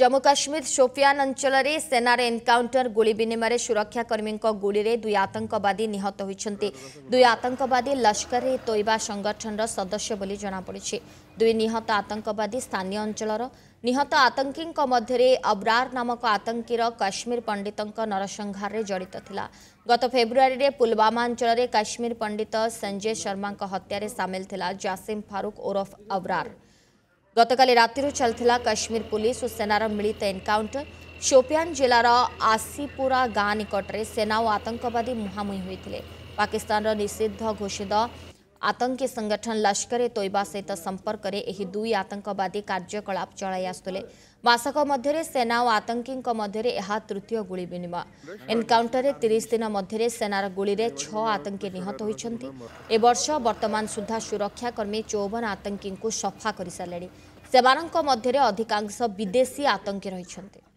जम्मू काश्मीर शोपियान अंचल सेनार एनकाउंटर गुड़ विनिमय सुरक्षाकर्मी गुड़ में दुई आतंकवादी निहत होती दुई आतंकवादी लश्कर ए तोयबा संगठन सदस्य बोली जमापड़ दुई निहत आतंकवादी स्थानीय अंचल निहत आतंकी अब्रार नामक आतंकी काश्मीर पंडित नरसंहार जड़ित गत फेब्रुआरी पुलवामा अंचल काश्मीर पंडित संजय शर्मा हत्यार सामिल था जासिम फारूक ओरफ अब्रार गतल रात चलता काश्मीर पुलिस और सेनार मिलित एनकाउंटर शोपियान जिलार आसीपुरा गाँ निकटे सेना और आतंकवादी मुहांमु पाकिस्तान निषिद्ध घोषित ଆତଙ୍କୀ ସଂଗଠନ ଲସ୍କରେ ତୋୟବା ସହିତ ସମ୍ପର୍କରେ ଏହି ଦୁଇ ଆତଙ୍କବାଦୀ କାର୍ଯ୍ୟକଳାପ ଚଳାଇ ଆସୁଥିଲେ ମାସକ ମଧ୍ୟରେ ସେନା ଓ ଆତଙ୍କୀଙ୍କ ମଧ୍ୟରେ ଏହା ତୃତୀୟ ଗୁଳି ବିନିମୟ ଏନ୍କାଉଣ୍ଟରରେ ତିରିଶ ଦିନ ମଧ୍ୟରେ ସେନାର ଗୁଳିରେ ଛଅ ଆତଙ୍କୀ ନିହତ ହୋଇଛନ୍ତି ଏ ବର୍ଷ ବର୍ତ୍ତମାନ ସୁଦ୍ଧା ସୁରକ୍ଷାକର୍ମୀ ଚଉବନ ଆତଙ୍କୀଙ୍କୁ ସଫା କରିସାରିଲେଣି ସେମାନଙ୍କ ମଧ୍ୟରେ ଅଧିକାଂଶ ବିଦେଶୀ ଆତଙ୍କୀ ରହିଛନ୍ତି